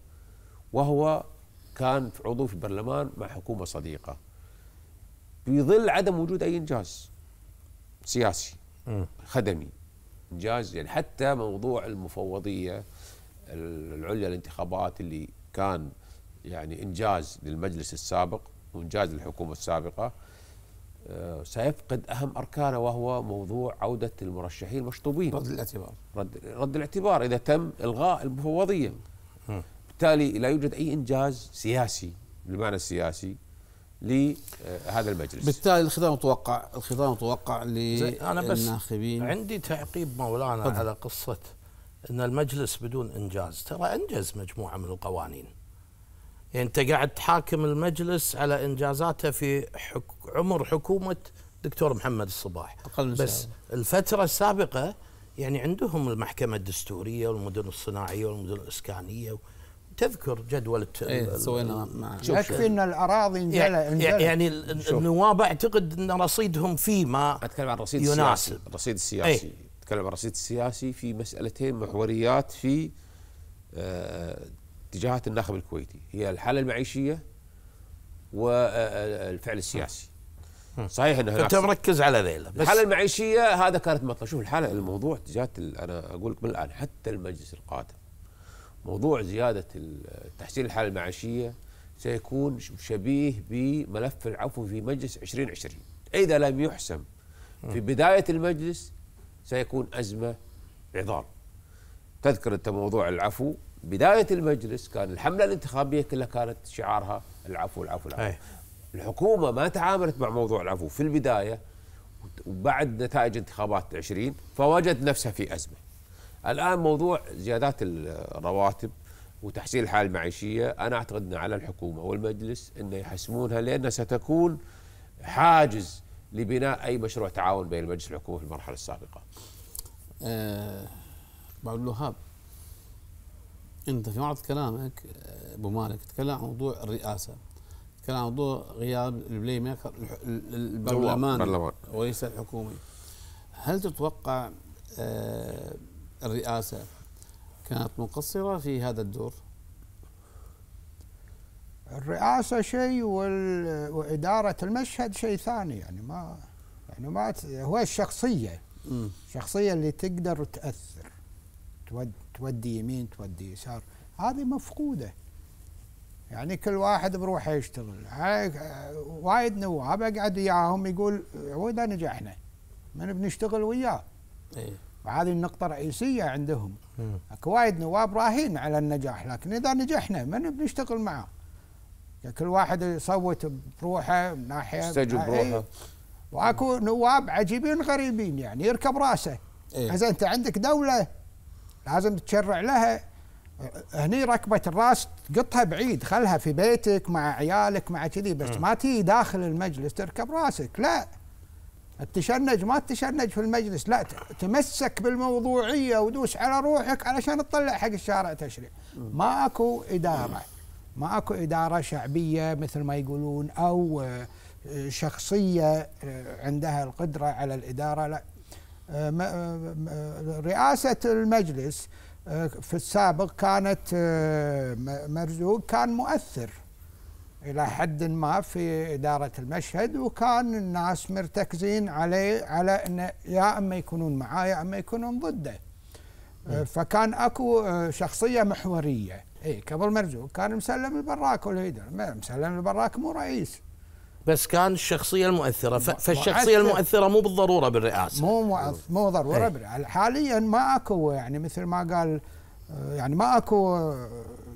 وهو كان في عضو في برلمان مع حكومة صديقة في ظل عدم وجود أي إنجاز سياسي خدمي إنجاز يعني حتى موضوع المفوضية العليا الانتخابات اللي كان يعني انجاز للمجلس السابق وانجاز للحكومه السابقه آه، سيفقد اهم اركانه وهو موضوع عوده المرشحين المشطوبين رد الاعتبار رد, رد الاعتبار اذا تم الغاء المفوضيه بالتالي لا يوجد اي انجاز سياسي بالمعنى السياسي لهذا آه، المجلس بالتالي الختام متوقع الختام متوقع للناخبين عندي تعقيب مولانا فضل. على قصه ان المجلس بدون انجاز ترى انجز مجموعه من القوانين يعني انت قاعد تحاكم المجلس على انجازاته في حك... عمر حكومه دكتور محمد الصباح أقل بس الفتره السابقه يعني عندهم المحكمه الدستوريه والمدن الصناعيه والمدن الاسكانيه و... تذكر جدول ايه سوينا مع يكفي ان الاراضي انزلت يعني, يعني, يعني النواب اعتقد ان رصيدهم فيه ما اتكلم عن الرصيد يناسب. السياسي الرصيد السياسي ايه اتكلم عن الرصيد السياسي في مسالتين محوريات في آه، اتجاهات الناخب الكويتي هي الحاله المعيشيه والفعل آه، آه، السياسي صحيح انه انت مركز على ذيلا بس الحاله المعيشيه هذا كانت مطلع شوف الحاله الموضوع اتجاهات انا اقول لك من الان حتى المجلس القادم موضوع زياده تحسين الحاله المعيشيه سيكون شبيه بملف العفو في مجلس 2020 اذا لم يحسم في بدايه المجلس سيكون أزمة عظام تذكر أنت موضوع العفو بداية المجلس كان الحملة الانتخابية كلها كانت شعارها العفو العفو العفو أي. الحكومة ما تعاملت مع موضوع العفو في البداية وبعد نتائج انتخابات 20 فوجد نفسها في أزمة الآن موضوع زيادات الرواتب وتحسين الحالة المعيشية أنا أعتقد أن على الحكومة والمجلس أن يحسمونها لأنها ستكون حاجز لبناء أي مشروع تعاون بين المجلس الحكومي في المرحلة السابقة أه بعد الوهاب أنت في معرض كلامك آه، أبو مالك تكلم عن موضوع الرئاسة تكلم عن موضوع غياب البلاي ميكر البرلمان وليس الحكومي هل تتوقع أه الرئاسة كانت مقصرة في هذا الدور؟ الرئاسه شيء واداره المشهد شيء ثاني يعني ما يعني ما هو الشخصيه الشخصيه اللي تقدر تاثر تودي يمين تودي يسار هذه مفقوده يعني كل واحد بروحه يشتغل وايد نواب اقعد وياهم يقول عوده نجحنا من بنشتغل وياه إيه. وهذه النقطه الرئيسيه عندهم اكو وايد نواب راهين على النجاح لكن اذا نجحنا من بنشتغل معه يعني كل واحد يصوت بروحه من ناحيه يستجب بروحه واكو نواب عجيبين غريبين يعني يركب راسه إيه؟ اذا انت عندك دوله لازم تشرع لها هني ركبه الراس قطها بعيد خلها في بيتك مع عيالك مع كذي بس م. ما تي داخل المجلس تركب راسك لا التشنج ما تتشنج في المجلس لا تمسك بالموضوعيه ودوس على روحك علشان تطلع حق الشارع تشريع ما اكو اداره م. ما اكو اداره شعبيه مثل ما يقولون او آه، شخصيه آه، عندها القدره على الاداره لا آه، رئاسه المجلس في السابق كانت مرزوق كان مؤثر الى حد ما في اداره المشهد وكان الناس مرتكزين عليه على انه يا اما يكونون معاه يا اما يكونون ضده فكان اكو شخصيه محوريه اي قبل مرزوق كان مسلم البراك والهيدر مسلم البراك مو رئيس بس كان الشخصية المؤثرة فالشخصية المؤثرة مو بالضرورة بالرئاسة مو مو, ضرورة إيه. بالرئاسة حاليا ما اكو يعني مثل ما قال يعني ما اكو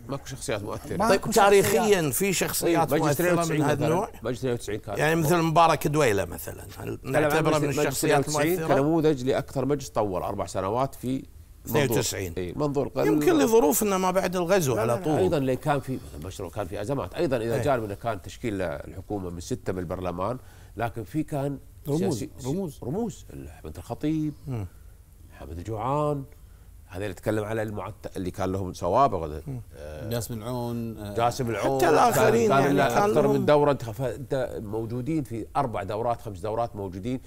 ماكو شخصيات مؤثرة ما طيب تاريخيا في شخصيات مؤثرة من هذا النوع مجلس 92 كان يعني مثل مبارك دويلة مثلا نعتبره من الشخصيات المؤثرة كنموذج لأكثر مجلس طور أربع سنوات في 92 أيوه. منظور إيه. قال يمكن لظروفنا ما بعد الغزو على طول ايضا اللي كان في مشروع كان في ازمات ايضا اذا أيه. انه كان تشكيل الحكومه من سته من البرلمان لكن في كان رموز رموز رموز احمد الخطيب محمد الجوعان هذا اللي تكلم على المعت... اللي كان لهم سوابق آه جاسم العون آه جاسم العون حتى الاخرين كان يعني كان اكثر من دوره موجودين في اربع دورات خمس دورات موجودين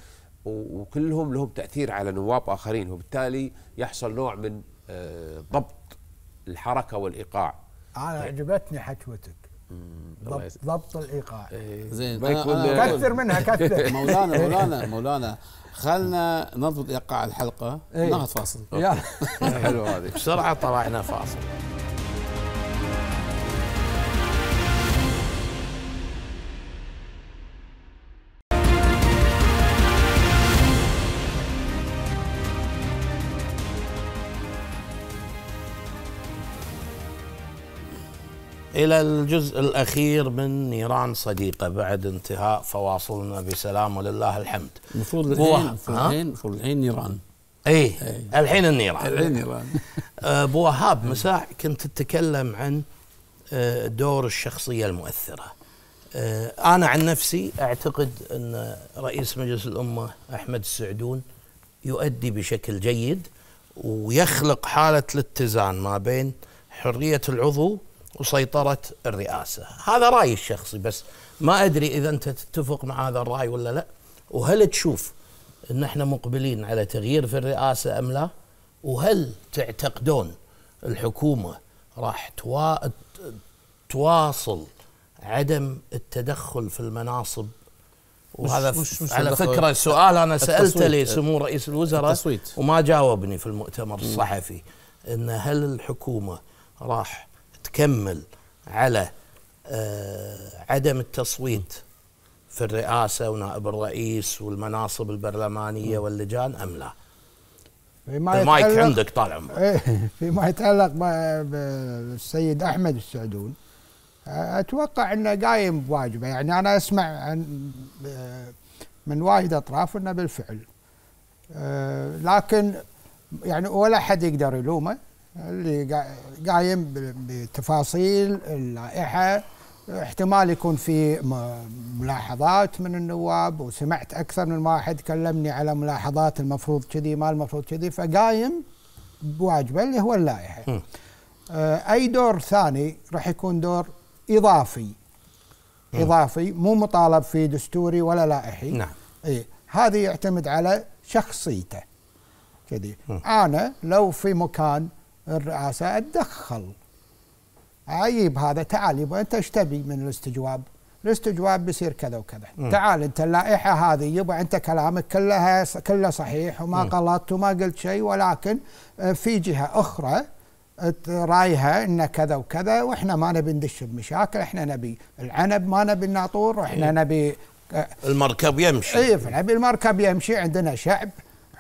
وكلهم لهم تاثير على نواب اخرين وبالتالي يحصل نوع من آه، ضبط الحركه والايقاع انا طيب. عجبتني حكوتك ضبط, ضبط الايقاع إيه. زين كثر منها كثر مولانا مولانا مولانا خلنا نضبط ايقاع الحلقه إيه. ناخذ فاصل حلو هذه بسرعه طلعنا فاصل إلى الجزء الأخير من نيران صديقة بعد انتهاء فواصلنا بسلام ولله الحمد المفروض الحين المفروض الحين نيران اي إيه. الحين النيران الحين نيران أه، ابو وهاب مساع كنت تتكلم عن أه، دور الشخصيه المؤثره أه، انا عن نفسي اعتقد ان رئيس مجلس الامه احمد السعدون يؤدي بشكل جيد ويخلق حاله الاتزان ما بين حريه العضو وسيطرة الرئاسة هذا رأيي الشخصي بس ما أدري إذا أنت تتفق مع هذا الرأي ولا لا وهل تشوف أن احنا مقبلين على تغيير في الرئاسة أم لا وهل تعتقدون الحكومة راح توا... تواصل عدم التدخل في المناصب وهذا مش مش على فكره السؤال انا سالته لسمو رئيس الوزراء التصويت. وما جاوبني في المؤتمر الصحفي ان هل الحكومه راح يكمل على آه، عدم التصويت في الرئاسه ونائب الرئيس والمناصب البرلمانيه واللجان ام لا؟ فيما المايك يتعلق عندك طال عمرك فيما يتعلق بالسيد احمد السعدون اتوقع انه قايم بواجبه يعني انا اسمع عن من وايد اطراف انه بالفعل آه، لكن يعني ولا حد يقدر يلومه اللي قايم بتفاصيل اللائحه احتمال يكون في ملاحظات من النواب وسمعت اكثر من واحد كلمني على ملاحظات المفروض كذي ما المفروض كذي فقايم بواجبه اللي هو اللائحه. م. آه، اي دور ثاني راح يكون دور اضافي م. اضافي مو مطالب في دستوري ولا لائحي. نعم. إيه هذه يعتمد على شخصيته. كذي انا لو في مكان الرئاسة اتدخل عيب هذا تعال يبغى انت ايش تبي من الاستجواب؟ الاستجواب بيصير كذا وكذا، مم. تعال انت اللائحه هذه يبغى انت كلامك كلها كله صحيح وما غلطت وما قلت شيء ولكن آه، في جهه اخرى آه، رايها ان كذا وكذا واحنا ما نبي ندش بمشاكل، احنا نبي العنب ما نبي الناطور واحنا نبي آه، المركب يمشي اي نبي المركب يمشي عندنا شعب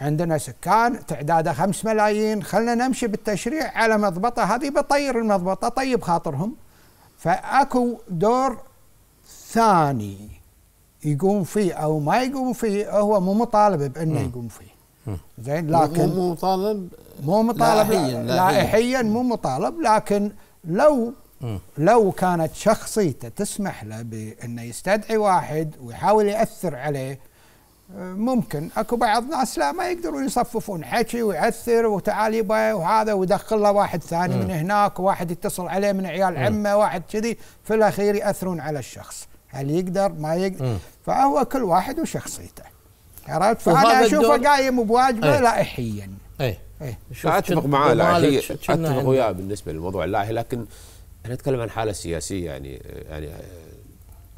عندنا سكان تعداده خمس ملايين خلنا نمشي بالتشريع على مضبطة هذه بطير المضبطة طيب خاطرهم فأكو دور ثاني يقوم فيه أو ما يقوم فيه هو مو مطالب بأنه يقوم فيه زين لكن مو مطالب مو مطالب لائحيا, لائحيا مو مطالب لكن لو لو كانت شخصيته تسمح له بأنه يستدعي واحد ويحاول يأثر عليه ممكن اكو بعض ناس لا ما يقدرون يصففون حكي ويعثر يبا وهذا ويدخل له واحد ثاني م. من هناك وواحد يتصل عليه من عيال عمه واحد كذي في الاخير ياثرون على الشخص هل يقدر ما يقدر م. فهو كل واحد وشخصيته عرفت فانا اشوفه قايم بواجبه إيه. لائحيا اي اي اتفق معاه لائحيا اتفق وياه بالنسبه للموضوع اللائحي لكن احنا نتكلم عن حاله سياسيه يعني يعني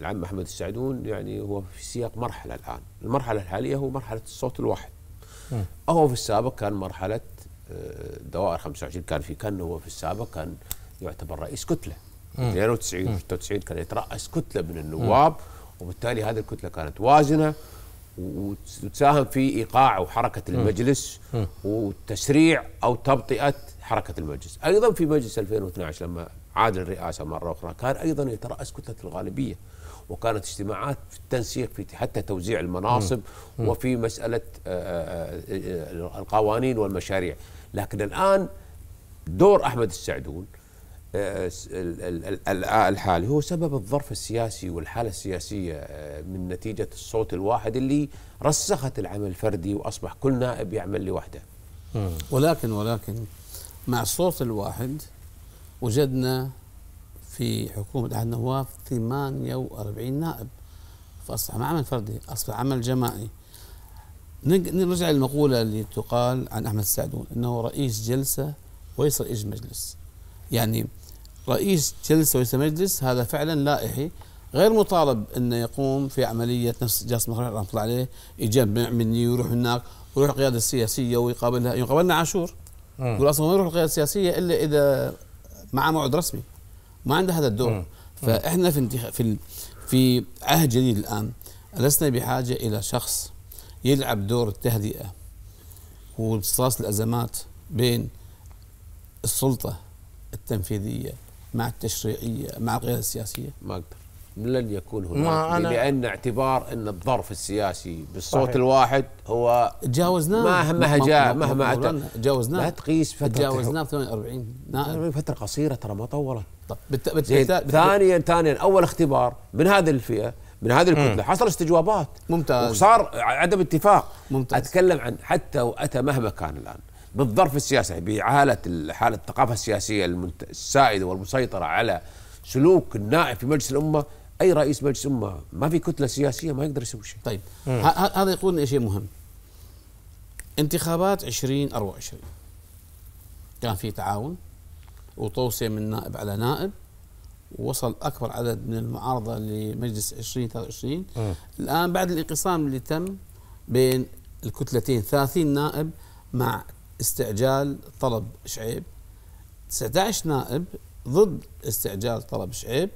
العم محمد السعدون يعني هو في سياق مرحله الان، المرحله الحاليه هو مرحله الصوت الواحد. هو في السابق كان مرحله آه، دوائر 25 كان في كان هو في السابق كان يعتبر رئيس كتله 92 96 كان يتراس كتله من النواب وبالتالي هذه الكتله كانت وازنه وتساهم في ايقاع وحركه المجلس وتسريع او تبطئه حركه المجلس، ايضا في مجلس 2012 لما عاد للرئاسه مره اخرى كان ايضا يتراس كتله الغالبيه وكانت اجتماعات في التنسيق في حتى توزيع المناصب مم. وفي مساله آه، آه، آه، القوانين والمشاريع لكن الان دور احمد السعدون الحالي هو سبب الظرف السياسي والحاله السياسيه من نتيجه الصوت الواحد اللي رسخت العمل الفردي واصبح كل نائب يعمل لوحده. ولكن ولكن مع الصوت الواحد وجدنا في حكومة أحد النواب 48 نائب فأصبح ما عمل فردي أصبح عمل جماعي نرجع للمقولة اللي تقال عن أحمد السعدون أنه رئيس جلسة وليس رئيس مجلس يعني رئيس جلسة وليس مجلس هذا فعلا لائحي غير مطالب أنه يقوم في عملية نفس جاسم مخرج رحمة الله عليه يجمع مني ويروح هناك ويروح القيادة السياسية ويقابلها يقابلنا عاشور يقول أصلا ما يروح القيادة السياسية إلا إذا مع موعد رسمي ما عنده هذا الدور فاحنا في في في عهد جديد الان لسنا بحاجه الى شخص يلعب دور التهدئه وامتصاص الازمات بين السلطه التنفيذيه مع التشريعيه مع القياده السياسيه ما اقدر لن يكون هناك لان اعتبار ان الظرف السياسي بالصوت صحيح. الواحد هو تجاوزناه مهما جاء مهما اتى تجاوزناه لا تقيس فتره جاوزناه 48 نائب فتره قصيره ترى ما طولت طب بت... ثانيا ثانيا اول اختبار من هذه الفئه من هذه الكتله حصل استجوابات ممتاز وصار عدم اتفاق ممتاز اتكلم عن حتى واتى مهما كان الان بالظرف السياسي يعني بحاله حاله الثقافه السياسيه السائده والمسيطره على سلوك النائب في مجلس الامه اي رئيس مجلس امه ما في كتله سياسيه ما يقدر يسوي شيء. طيب هذا يقودنا شيء مهم. انتخابات 2024 كان في تعاون وتوصيه من نائب على نائب وصل اكبر عدد من المعارضه لمجلس 2023 الان بعد الانقسام اللي تم بين الكتلتين 30 نائب مع استعجال طلب شعيب 19 نائب ضد استعجال طلب شعيب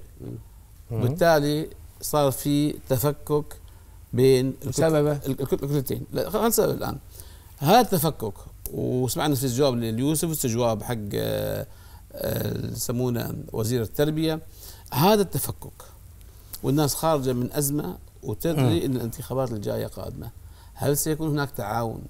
وبالتالي صار في تفكك بين الكتلتين خلينا نسال الان هذا التفكك وسمعنا في الجواب لليوسف استجواب حق آه، آه، يسمونه وزير التربيه هذا التفكك والناس خارجه من ازمه وتدري ان الانتخابات الجايه قادمه هل سيكون هناك تعاون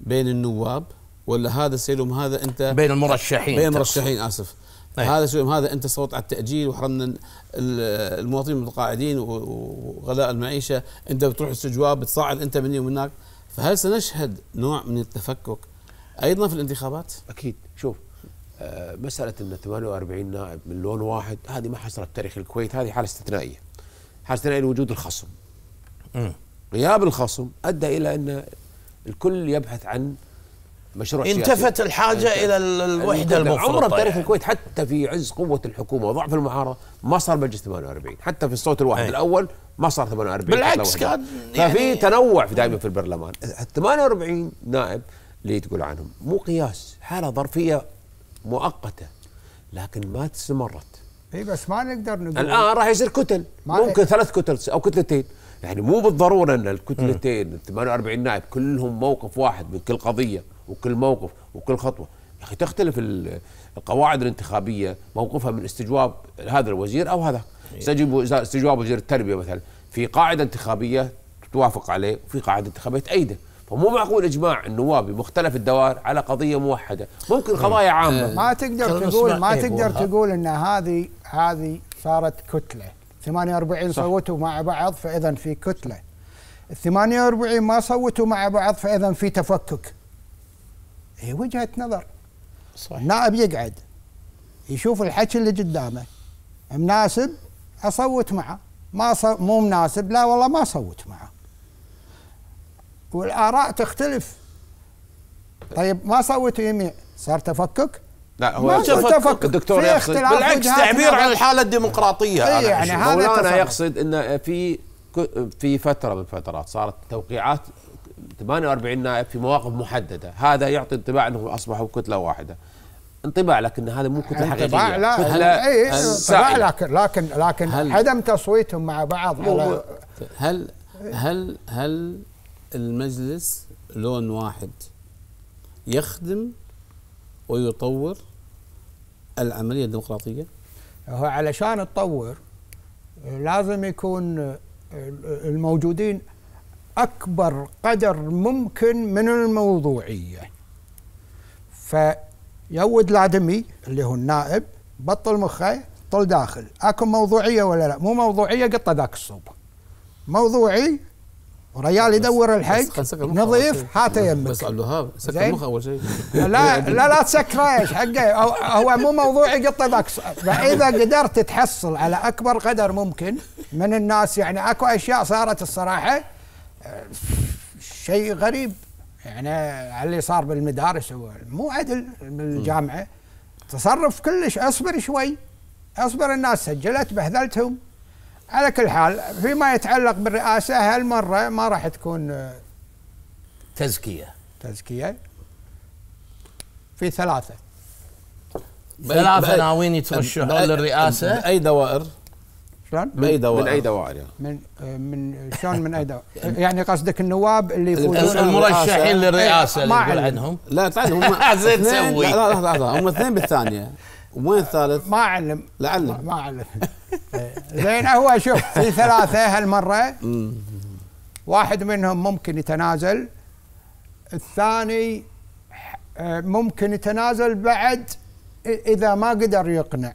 بين النواب ولا هذا سيلوم هذا انت بين المرشحين بين المرشحين اسف أيه. هذا شو هذا انت صوت على التاجيل وحرمنا المواطنين المتقاعدين وغلاء المعيشه انت بتروح السجواب بتصعد انت مني ومن هناك فهل سنشهد نوع من التفكك ايضا في الانتخابات؟ اكيد شوف آه، مساله ان 48 نائب من لون واحد هذه ما حصلت تاريخ الكويت هذه حاله استثنائيه حاله استثنائيه لوجود الخصم غياب الخصم ادى الى ان الكل يبحث عن مشروع انتفت سياسي. الحاجه الى الوحده المفروضه عمر بتاريخ يعني. الكويت حتى في عز قوه الحكومه وضعف المعارضه ما صار مجلس 48 حتى في الصوت الواحد أي. الاول ما صار 48 بالعكس كان يعني ففي تنوع دائما في البرلمان 48 نائب اللي تقول عنهم مو قياس حاله ظرفيه مؤقته لكن ما استمرت اي بس ما نقدر نقول الان راح يصير كتل ممكن ثلاث كتل او كتلتين يعني مو بالضروره ان الكتلتين 48 إيه. نائب كلهم موقف واحد من كل قضيه وكل موقف وكل خطوه يا اخي تختلف القواعد الانتخابيه موقفها من استجواب هذا الوزير او هذا إيه. استجواب وزير التربيه مثلا في قاعده انتخابيه توافق عليه وفي قاعده انتخابيه تأيده فمو معقول اجماع النواب بمختلف الدوائر على قضيه موحده ممكن إيه. قضايا عامه إيه. ما تقدر تقول ما تقدر تقول ان هذه هذه صارت كتله 48 صوتوا مع بعض فاذا في كتله ال 48 ما صوتوا مع بعض فاذا في تفكك هي وجهه نظر صحيح نائب يقعد يشوف الحكي اللي قدامه مناسب اصوت معه ما مو مناسب لا والله ما صوت معه والاراء تختلف طيب ما صوت يميع صار تفكك لا هو تفكك, تفكك دكتور يقصد بالعكس تعبير عن الحاله الديمقراطيه أنا يعني هذا مولانا يقصد انه في في فتره من الفترات صارت توقيعات 48 نائب في مواقف محدده هذا يعطي انطباع انهم اصبحوا كتله واحده انطباع لكن هذا مو كتله حقيقيه انطباع لا كتله اي إيه، انطباع لكن لكن لكن عدم تصويتهم مع بعض على هل هل هل المجلس لون واحد يخدم ويطور العمليه الديمقراطيه؟ هو علشان تطور لازم يكون الموجودين أكبر قدر ممكن من الموضوعية فيود العدمي اللي هو النائب بطل مخه طل داخل اكو موضوعية ولا لا مو موضوعية قطة ذاك الصوب موضوعي ريال يدور الحق نظيف هاته يمك بس عبد الوهاب سكر مخه اول شيء لا لا لا تسكره ايش حقه هو مو موضوعي قطه ذاك فاذا قدرت تحصل على اكبر قدر ممكن من الناس يعني اكو اشياء صارت الصراحه شيء غريب يعني على اللي صار بالمدارس مو عدل بالجامعه تصرف كلش اصبر شوي اصبر الناس سجلت بهذلتهم على كل حال فيما يتعلق بالرئاسه هالمره ما راح تكون آه، تزكيه تزكيه في ثلاثه ثلاثه ناويين يترشحون للرئاسه اي دوائر شلون؟ من اي دوائر من اي دوائر يعني. من من شلون من اي دوائر؟ يعني قصدك النواب اللي يفوزون المرشحين للرئاسه اللي يقول عنهم لا تعال هم زين تسوي لا لحظه لحظه هم اثنين بالثانيه وين الثالث؟ ما علم لا علم ما علم زين هو شوف في ثلاثه هالمره واحد منهم ممكن يتنازل الثاني آه، ممكن يتنازل بعد اذا ما قدر يقنع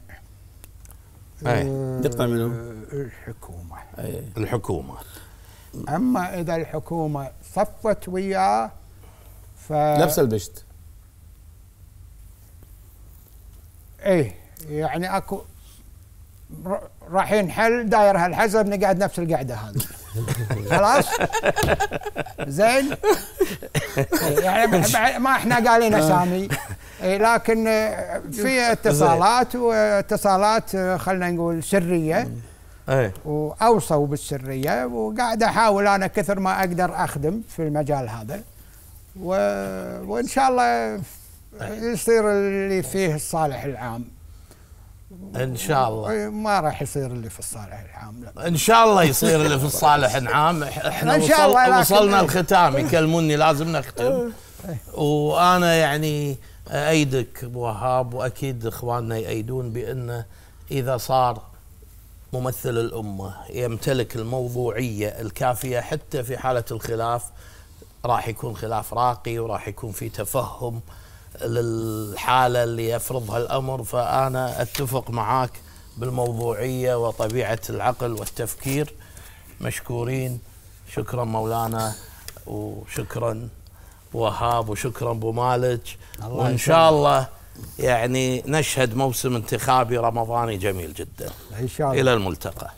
يقطع آه، منه الحكومة أي. الحكومة أما إذا الحكومة صفت وياه ف نفس البشت ايه يعني اكو راح ينحل داير هالحزب نقعد نفس القعده هذه خلاص زين يعني ما احنا قالين اسامي إيه، لكن آه، في اتصالات واتصالات آه، خلينا نقول سريه أي. واوصوا بالسريه وقاعد احاول انا كثر ما اقدر اخدم في المجال هذا و... وان شاء الله يصير اللي فيه الصالح العام ان شاء الله إيه، ما راح يصير اللي في الصالح العام ان شاء الله يصير اللي في الصالح العام احنا إن شاء الله وصل... وصلنا إيه. الختام يكلموني لازم نختم وانا يعني أيدك أبو وهاب وأكيد إخواننا يأيدون بأنه إذا صار ممثل الأمة يمتلك الموضوعية الكافية حتى في حالة الخلاف راح يكون خلاف راقي وراح يكون في تفهم للحالة اللي يفرضها الأمر فأنا أتفق معاك بالموضوعية وطبيعة العقل والتفكير مشكورين شكرا مولانا وشكرا وهاب وشكرا ابو مالك وان شاء الله يعني نشهد موسم انتخابي رمضاني جميل جدا ان شاء الله الى الملتقى